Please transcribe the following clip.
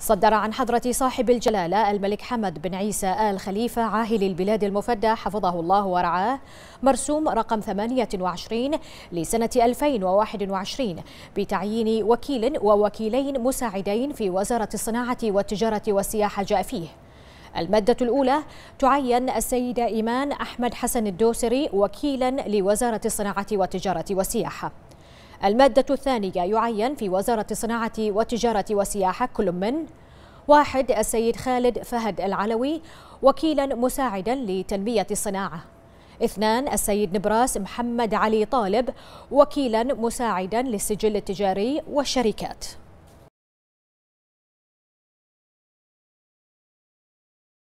صدر عن حضرة صاحب الجلالة الملك حمد بن عيسى آل خليفة عاهل البلاد المفدى حفظه الله ورعاه مرسوم رقم 28 لسنة 2021 بتعيين وكيل ووكيلين مساعدين في وزارة الصناعة والتجارة والسياحة جاء فيه المادة الأولى تعين السيدة إيمان أحمد حسن الدوسري وكيلا لوزارة الصناعة والتجارة والسياحة المادة الثانية يعين في وزارة الصناعة والتجارة والسياحة كل من واحد السيد خالد فهد العلوي وكيلا مساعدا لتنمية الصناعة اثنان السيد نبراس محمد علي طالب وكيلا مساعدا للسجل التجاري والشركات